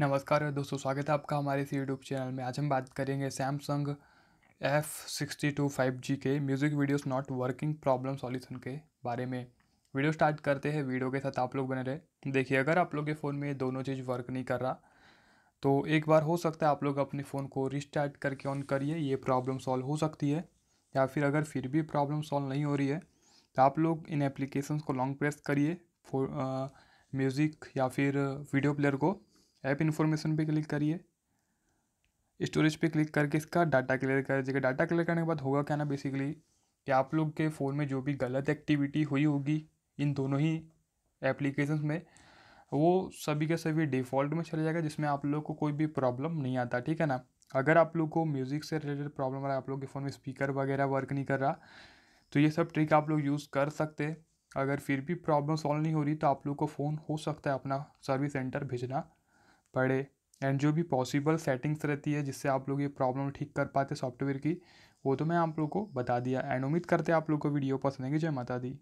नमस्कार दोस्तों स्वागत है आपका हमारे इस यूट्यूब चैनल में आज हम बात करेंगे Samsung F sixty two five G के music videos not working problem solution के बारे में वीडियो स्टार्ट करते हैं वीडियो के साथ आप लोग बने रहे देखिए अगर आप लोग के फ़ोन में दोनों चीज़ वर्क नहीं कर रहा तो एक बार हो सकता है आप लोग अपने फ़ोन को रिस्टार्ट करके ऑन करिए ये प्रॉब्लम सॉल्व हो सकती है या फिर अगर फिर भी प्रॉब्लम सॉल्व नहीं हो रही है तो आप लोग इन एप्लीकेशंस को लॉन्ग प्रेस करिए म्यूज़िक या फिर वीडियो प्लेयर को ऐप इन्फॉर्मेशन पे क्लिक करिए स्टोरेज पे क्लिक करके इसका डाटा क्लियर कर दीजिएगा डाटा क्लियर करने के बाद होगा क्या ना बेसिकली कि आप लोग के फ़ोन में जो भी गलत एक्टिविटी हुई होगी इन दोनों ही एप्लीकेशन में वो सभी के सभी डिफ़ॉल्ट में चले जाएगा जिसमें आप लोग को कोई भी प्रॉब्लम नहीं आता ठीक है ना अगर आप लोग को म्यूज़िक से रिलेटेड प्रॉब्लम आ रहा है आप लोग के फ़ोन में स्पीकर वगैरह वर्क नहीं कर रहा तो ये सब ट्रिक आप लोग यूज़ कर सकते हैं अगर फिर भी प्रॉब्लम सॉल्व नहीं हो रही तो आप लोग को फ़ोन हो सकता है अपना सर्विस सेंटर भेजना पढ़े एंड जो भी पॉसिबल सेटिंग्स रहती है जिससे आप लोग ये प्रॉब्लम ठीक कर पाते सॉफ्टवेयर की वो तो मैं आप लोग को बता दिया एंड उम्मीद करते हैं आप लोग को वीडियो पसंद आएगी जय माता दी